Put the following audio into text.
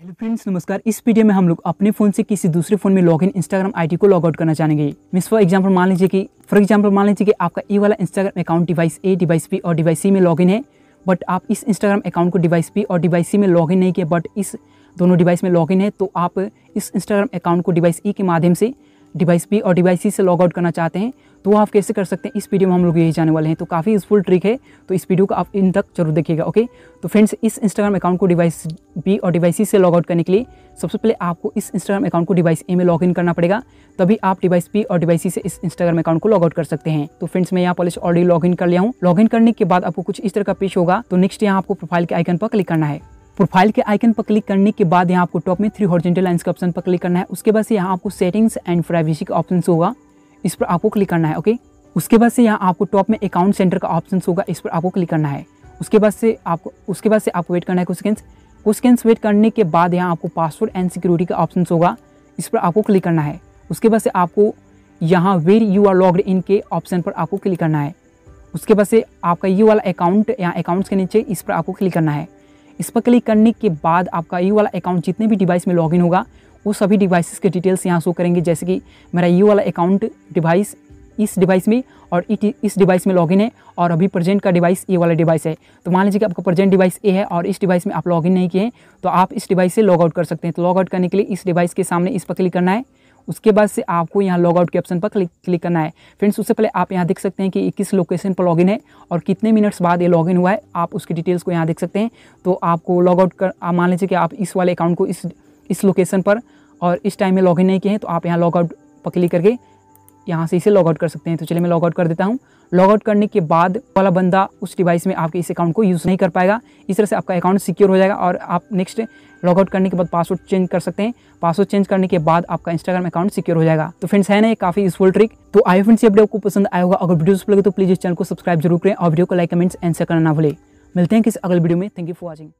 hello friends नमस्कार इस video में हम लोग अपने फोन से किसी दूसरे फोन में लॉगिन इंस्टाग्राम आईडी को लॉग आउट करना चाहेंगे मिस फॉर एग्जांपल मान लीजिए कि फॉर एग्जांपल मान लीजिए कि आपका ई वाला Instagram account device A device B और डिवाइस सी में लॉगिन है बट आप इस इंस्टाग्राम अकाउंट को डिवाइस बी और डिवाइस सी में लॉगिन नहीं किया बट इस दोनों डिवाइस में लॉगिन है तो आप इस इंस्टाग्राम अकाउंट को डिवाइस ई e के माध्यम से डिवाइस बी और डिवाइस सी से लॉग आउट करना चाहते हैं तो आप कैसे कर सकते हैं इस वीडियो में हम लोग यही जाने वाले हैं तो काफ़ी यूजफुल ट्रिक है तो इस वीडियो को आप इन तक जरूर देखिएगा ओके तो फ्रेंड्स इस इंस्टाग्राम अकाउंट को डिवाइस बी और डिवाइस सी से लॉग आउट करने के लिए सबसे पहले आपको इस इंस्टाग्राम अकाउंट को डिवाइस ए में लॉग इन करना पड़ेगा तभी आप डिवाइस बी और डिवाइस सी से इस इंस्टाग्राम अकाउंट को लॉग आउट कर सकते हैं तो फ्रेंड्स मैं यहाँ पर ऑलरेडी लॉग इन कर लिया हूँ लॉग इन करने के बाद आपको कुछ इस तरह का पेश होगा तो नेक्स्ट यहाँ आपको प्रोफाइल के आइकन पर क्लिक करना है प्रोफाइल के आइकन पर क्लिक करने के बाद यहाँ आपको टॉप में थ्री हॉर्जेंटल लाइन्स के ऑप्शन पर क्लिक करना है उसके बाद यहाँ आपको सेटिंग्स एंड प्राइवेसी का ऑप्शन होगा इस पर आपको क्लिक करना है ओके उसके बाद से यहाँ आपको टॉप में अकाउंट सेंटर का ऑप्शन होगा इस पर आपको क्लिक करना है उसके बाद से आपको उसके बाद से आपको वेट करना है कुछ सेकेंड्स कुछ सेकेंड्स वेट करने के बाद यहाँ आपको पासवर्ड एंड सिक्योरिटी का ऑप्शन होगा इस पर आपको क्लिक करना है उसके बाद से आपको यहाँ where you are logged in के ऑप्शन पर आपको क्लिक करना है उसके बाद से आपका यू वाला अकाउंट यहाँ अकाउंट्स के नीचे इस पर आपको क्लिक करना है इस पर क्लिक करने के बाद आपका यू वाला अकाउंट जितने भी डिवाइस में लॉगिन होगा वो सभी डिवाइसेस के डिटेल्स यहाँ शो करेंगे जैसे कि मेरा ये वाला अकाउंट डिवाइस इस डिवाइस में और इस डिवाइस में लॉगिन है और अभी प्रेजेंट का डिवाइस ये वाला डिवाइस है तो मान लीजिए कि आपका प्रेजेंट डिवाइस ए है और इस डिवाइस में आप लॉगिन नहीं किए हैं तो आप इस डिवाइस से लॉग आउट कर सकते हैं तो लॉग आउट करने के लिए इस डिवाइस के सामने इस पर क्लिक करना है उसके बाद से आपको यहाँ लॉग आउट के ऑप्शन पर क्लिक क्लिक करना है फ्रेंड्स उससे पहले आप यहाँ देख सकते हैं कि किस लोकेशन पर लॉगिन है और कितने मिनट्स बाद ये लॉगिन हुआ है आप उसकी डिटेल्स को यहाँ देख सकते हैं तो आपको लॉग आउट कर मान लीजिए कि आप इस वाले अकाउंट को इस इस लोकेशन पर और इस टाइम में लॉगिन नहीं किए हैं तो आप यहाँ लॉगआउट पर क्लिक करके यहाँ से इसे लॉगआउट कर सकते हैं तो चलिए मैं लॉगआउट कर देता हूँ लॉगआउट करने के बाद वाला बंदा उस डिवाइस में आपके इस अकाउंट को यूज़ नहीं कर पाएगा इस तरह से आपका अकाउंट सिक्योर हो जाएगा और आप नेक्स्ट लॉगआउट करने के बाद पासवर्ड चेंज कर सकते हैं पासवर्ड चेंज करने के बाद आपका इंस्टाग्राम अकाउंट सिक्योर हो जाएगा तो फ्रेंड्स है ना काफी यूजफुल ट्रिक तो आई फ्रेंड्स ये वीडियो को पसंद आएगा अगर वीडियो लगे तो प्लीज इस चैनल को सब्सक्राइब जरूर करें और वीडियो को लाइक कमेंट्स एंसर करना ना भूलें मिलते हैं किस अगले वीडियो में थैंक यू फॉर वॉचिंग